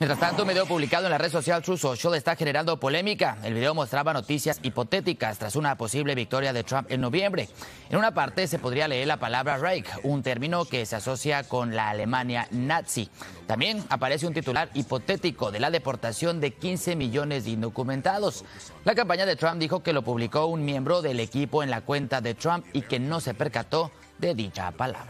Mientras tanto, un video publicado en la red social True Social está generando polémica. El video mostraba noticias hipotéticas tras una posible victoria de Trump en noviembre. En una parte se podría leer la palabra Reich, un término que se asocia con la Alemania nazi. También aparece un titular hipotético de la deportación de 15 millones de indocumentados. La campaña de Trump dijo que lo publicó un miembro del equipo en la cuenta de Trump y que no se percató de dicha palabra.